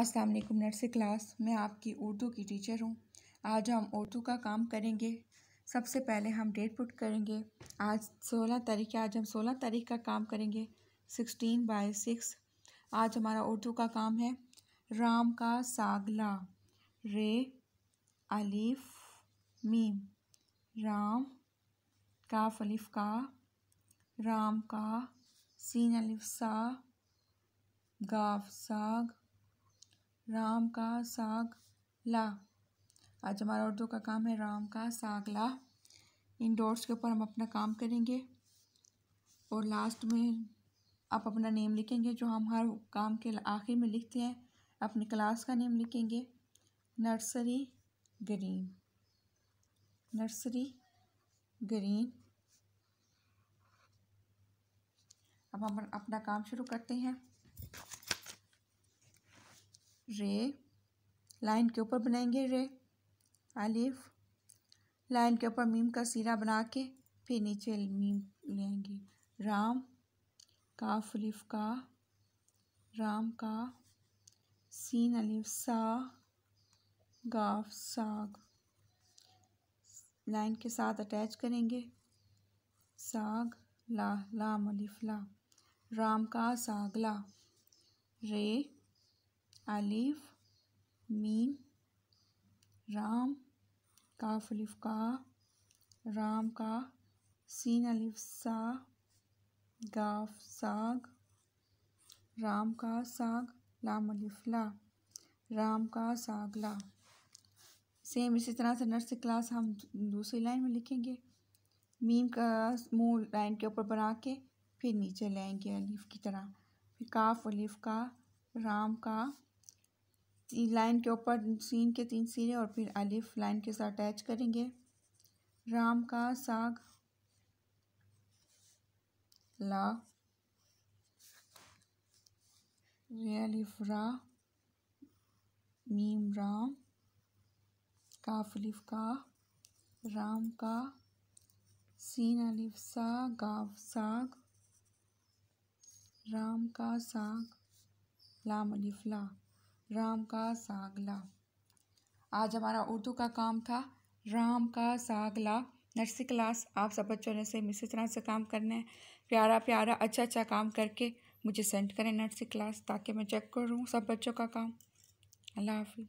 अस्सलाम वालेकुम nurse class मैं आपकी उर्दू की टीचर हूँ आज हम उर्दू का काम करेंगे सबसे पहले हम डेट पुट करेंगे आज सोलह तारीख आज हम सोलह तारीख का काम करेंगे सिक्सटीन बाई सिक्स आज हमारा उर्दू का काम है राम का सागला रे अलीफ मीम राम काफ फलीफ का राम का सीन अलीफ सा गाफ साग राम का साग ला आज हमारा उर्दू का काम है राम का साग ला इन डॉट्स के ऊपर हम अपना काम करेंगे और लास्ट में आप अपना नेम लिखेंगे जो हम हर काम के आखिर में लिखते हैं अपनी क्लास का नेम लिखेंगे नर्सरी ग्रीन नर्सरी ग्रीन अब हम अपना काम शुरू करते हैं रे लाइन के ऊपर बनाएंगे रे अलिफ लाइन के ऊपर मीम का सिरा बना के फिर नीचे मीम लेंगे राम काफ अलिफ का राम का सीन अलिफ सा गाफ साग लाइन के साथ अटैच करेंगे साग ला लाम अलिफ ला राम का सागला रे अलिफ मीम राम काफ अलिफ का राम का सीन अलिफ सा गाफ साग राम का साग लाम अलिफ ला राम का साग ला सेम इसी तरह से नर्स क्लास हम दूसरी लाइन में लिखेंगे मीम का मुँह लाइन के ऊपर बना के फिर नीचे लाएंगे अलिफ की तरह फिर काफ अलिफ का राम का लाइन के ऊपर सीन के तीन सिरे और फिर अलिफ लाइन के साथ अटैच करेंगे राम का साग ला रेलिफ रा मीम राम काफ का राम का सीन अलिफ सा गाव साग राम का साग लाम अलिफ ला राम का सागला आज हमारा उर्दू का काम था राम का सागला नर्सरी क्लास आप सब बच्चों ने से इसी तरह से काम करना है प्यारा प्यारा अच्छा अच्छा काम करके मुझे सेंड करें नर्सरी क्लास ताकि मैं चेक करूँ सब बच्चों का काम अल्लाह हाफि